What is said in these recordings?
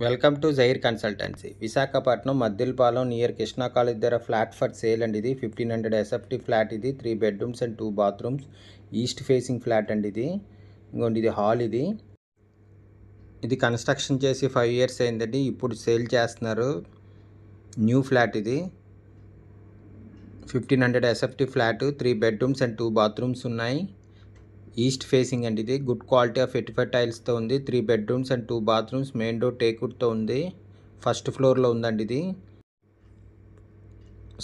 welcome to Jair consultancy Visakhapatnam Maddilapalem near Krishna college దగ్గర flat for sale అండి ఇది ఫిఫ్టీన్ హండ్రెడ్ ఎస్ఎఫ్టీ ఫ్లాట్ ఇది three bedrooms and two bathrooms east facing flat అండి ఇది ఇంకోండి ఇది హాల్ ఇది ఇది కన్స్ట్రక్షన్ చేసి ఫైవ్ ఇయర్స్ అయిందండి ఇప్పుడు సేల్ చేస్తున్నారు న్యూ ఫ్లాట్ ఇది fifteen hundred SFT flat three bedrooms and two bathrooms ఉన్నాయి ఈస్ట్ ఫేసింగ్ అండి ఇది గుడ్ క్వాలిటీ ఆఫ్ ఎటిఫై టైల్స్తో ఉంది three bedrooms and two bathrooms main door టేకుడ్తో ఉంది ఫస్ట్ ఫ్లోర్లో ఉందండి ఇది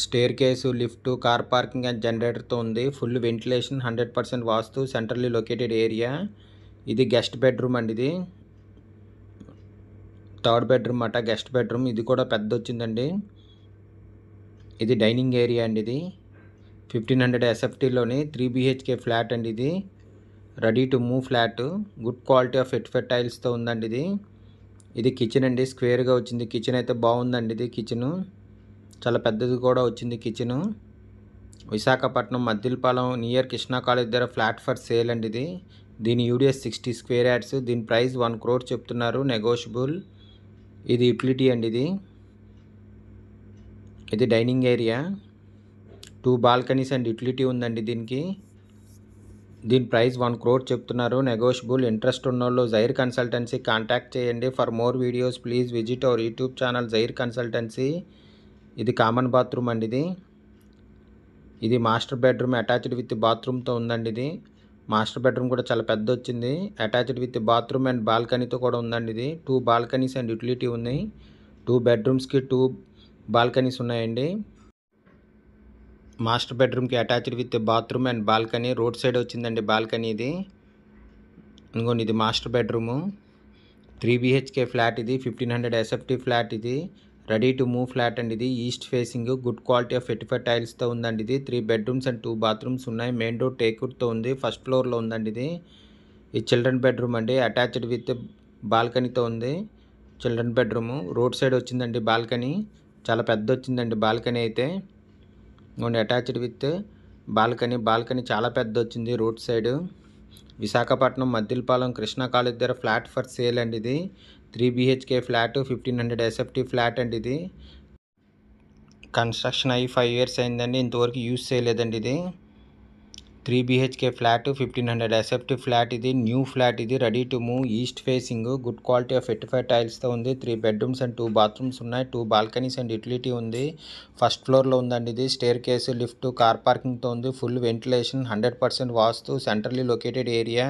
staircase lift car parking and జనరేటర్తో ఉంది full ventilation hundred percent vastu centrally located area ఇది గెస్ట్ బెడ్రూమ్ అండి ఇది థర్డ్ బెడ్రూమ్ అట గెస్ట్ బెడ్రూమ్ ఇది కూడా పెద్ద వచ్చిందండి ఇది డైనింగ్ ఏరియా అండి ఇది ఫిఫ్టీన్ హండ్రెడ్ ఎస్ఎఫ్టీలోని త్రీ బీహెచ్కే ఫ్లాట్ అండి ఇది ready to move flat good quality of eighty five టైల్స్తో ఉందండి ఇది ఇది కిచెన్ అండి స్క్వేర్గా వచ్చింది కిచెన్ అయితే బాగుందండి ఇది కిచెను చాలా పెద్దది కూడా వచ్చింది kitchen Visakhapatnam Maddilapalem near Krishna college దగ్గర ఫ్లాట్ ఫర్ సేల్ అండి ఇది దీని యూడిఎస్ సిక్స్టీ స్క్వేర్ యాడ్స్ దీని ప్రైస్ వన్ క్రోర్ చెప్తున్నారు నెగోషియబుల్ ఇది యూటిలిటీ అండి ఇది ఇది dining area two balconies and utility ఉందండి దీనికి దీని ప్రైస్ వన్ క్రోర్ చెప్తున్నారు నెగోషియబుల్ ఇంట్రెస్ట్ ఉన్నోళ్ళు జైర్ కన్సల్టెన్సీ కాంటాక్ట్ చేయండి for more videos please visit our YouTube channel Jair consultancy ఇది కామన్ బాత్రూమ్ అండి ఇది ఇది మాస్టర్ బెడ్రూమ్ అటాచ్డ్ విత్ బాత్రూమ్తో ఉందండి ఇది మాస్టర్ బెడ్రూమ్ కూడా చాలా పెద్ద వచ్చింది అటాచ్డ్ విత్ బాత్రూమ్ అండ్ బాల్కనీతో కూడా ఉందండి ఇది టూ బాల్కనీస్ అండ్ యూటిలిటీ ఉన్నాయి టూ బెడ్రూమ్స్కి టూ బాల్కనీస్ ఉన్నాయండి మాస్టర్ బెడ్రూమ్కి attached with bathroom and balcony road side వచ్చిందండి బాల్కనీ ఇది ఇంకోండి ఇది master bedroom three BHK flat ఇది ఫిఫ్టీన్ హండ్రెడ్ ఎస్ఎఫ్టీ ఫ్లాట్ ఇది రెడీ టు మూవ్ ఫ్లాట్ అండి ఇది east facing good quality of eighty five టైల్స్తో ఉందండి ఇది three bedrooms and two bathrooms ఉన్నాయి మెయిన్ డోర్ టేక్వుడ్తో ఉంది ఫస్ట్ ఫ్లోర్లో ఉందండి ఇది ఇది చిల్డ్రన్ బెడ్రూమ్ అండి అటాచ్డ్ విత్ బాల్కనీతో ఉంది చిల్డ్రన్ బెడ్రూము రోడ్ సైడ్ వచ్చిందండి బాల్కనీ చాలా పెద్ద వచ్చిందండి బాల్కనీ అయితే and attached with balcony balcony చాలా పెద్ద వచ్చింది road side Visakhapatnam Maddilapalem Krishna college దగ్గర ఫ్లాట్ ఫర్ సేల్ అండి ఇది three BHK flat fifteen hundred SFT flat అండి ఇది కన్స్ట్రక్షన్ అయ్యి ఫైవ్ ఇయర్స్ అయిందండి ఇంతవరకు యూజ్ చేయలేదండి ఇది three BHK flat fifteen hundred SFT flat ఇది న్యూ ఫ్లాట్ ఇది ready to move east facing good quality of eighty five టైల్స్తో ఉంది three bedrooms and two bathrooms ఉన్నాయి టూ బాల్కనీస్ అండ్ యూటిలిటీ ఉంది ఫస్ట్ ఫ్లోర్లో ఉందండి ఇది స్టేర్ కేసు లిఫ్ట్ కార్ పార్కింగ్తో ఉంది full ventilation hundred percent vastu centrally located area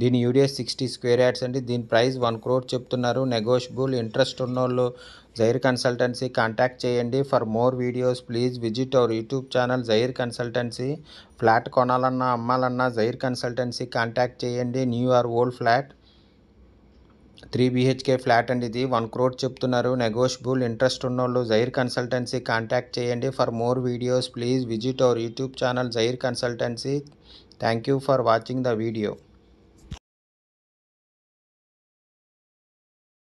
దీని యూడిఎస్ సిక్స్టీ స్క్వేర్ యార్డ్స్ అండి దీని ప్రైస్ వన్ క్రోర్ చెప్తున్నారు నెగోషియబుల్ ఇంట్రెస్ట్ ఉన్నోళ్ళు జైర్ కన్సల్టెన్సీ కాంటాక్ట్ చేయండి for more videos please visit our YouTube channel Jair consultancy flat కొనాలన్నా అమ్మాలన్నా జైర్ కన్సల్టెన్సీ కాంటాక్ట్ చేయండి new or old flat three BHK flat అండి ఇది వన్ క్రోడ్ చెప్తున్నారు నెగోషియబుల్ ఇంట్రెస్ట్ ఉన్నోళ్ళు జైర్ కన్సల్టెన్సీ కాంటాక్ట్ చేయండి for more videos please visit our YouTube channel Jair consultancy thank you for watching the video